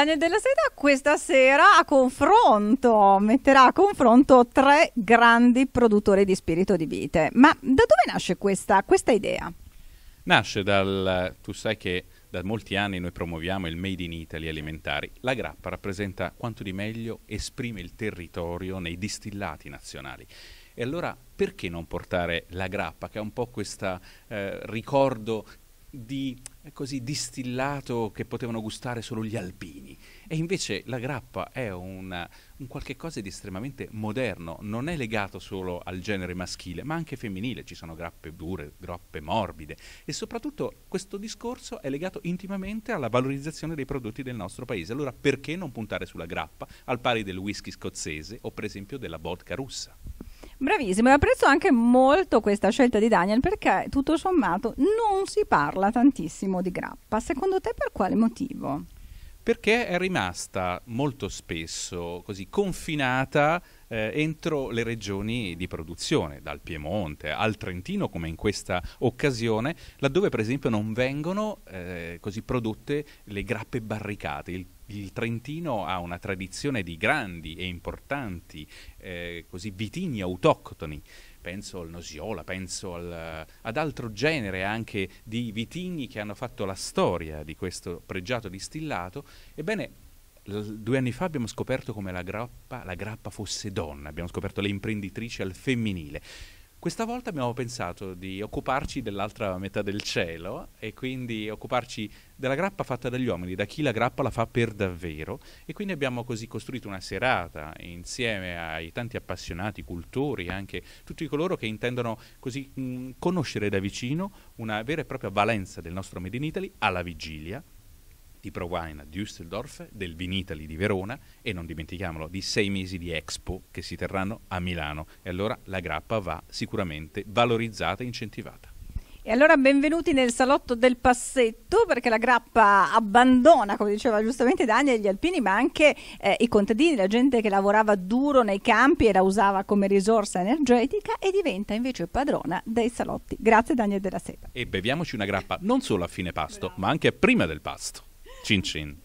Daniel della Seta questa sera a confronto, metterà a confronto tre grandi produttori di spirito di vite. Ma da dove nasce questa, questa idea? Nasce dal... tu sai che da molti anni noi promuoviamo il Made in Italy alimentari. La grappa rappresenta quanto di meglio esprime il territorio nei distillati nazionali. E allora perché non portare la grappa, che è un po' questo eh, ricordo di eh, così distillato che potevano gustare solo gli alpini? E invece la grappa è una, un qualche cosa di estremamente moderno, non è legato solo al genere maschile, ma anche femminile. Ci sono grappe dure, grappe morbide. E soprattutto questo discorso è legato intimamente alla valorizzazione dei prodotti del nostro paese. Allora perché non puntare sulla grappa al pari del whisky scozzese o per esempio della vodka russa? Bravissimo, e apprezzo anche molto questa scelta di Daniel perché tutto sommato non si parla tantissimo di grappa. Secondo te per quale motivo? perché è rimasta molto spesso così confinata eh, entro le regioni di produzione, dal Piemonte al Trentino come in questa occasione, laddove per esempio non vengono eh, così prodotte le grappe barricate. Il, il, Trentino ha una tradizione di grandi e importanti eh, vitigni autoctoni penso al Nosiola, penso al, ad altro genere anche di vitigni che hanno fatto la storia di questo pregiato distillato, ebbene due anni fa abbiamo scoperto come la grappa, la grappa fosse donna, abbiamo scoperto le imprenditrici al femminile. Questa volta abbiamo pensato di occuparci dell'altra metà del cielo e quindi occuparci della grappa fatta dagli uomini, da chi la grappa la fa per davvero e quindi abbiamo così costruito una serata insieme ai tanti appassionati, cultori, anche tutti coloro che intendono così mh, conoscere da vicino una vera e propria valenza del nostro Made in Italy alla vigilia di ProWine a Düsseldorf, del Vinitali di Verona e non dimentichiamolo di sei mesi di Expo che si terranno a Milano. E allora la grappa va sicuramente valorizzata e incentivata. E allora benvenuti nel salotto del passetto perché la grappa abbandona, come diceva giustamente Daniel, gli alpini ma anche eh, i contadini, la gente che lavorava duro nei campi e la usava come risorsa energetica e diventa invece padrona dei salotti. Grazie Daniel della Seta. E beviamoci una grappa non solo a fine pasto Bravo. ma anche prima del pasto. Чин-чин.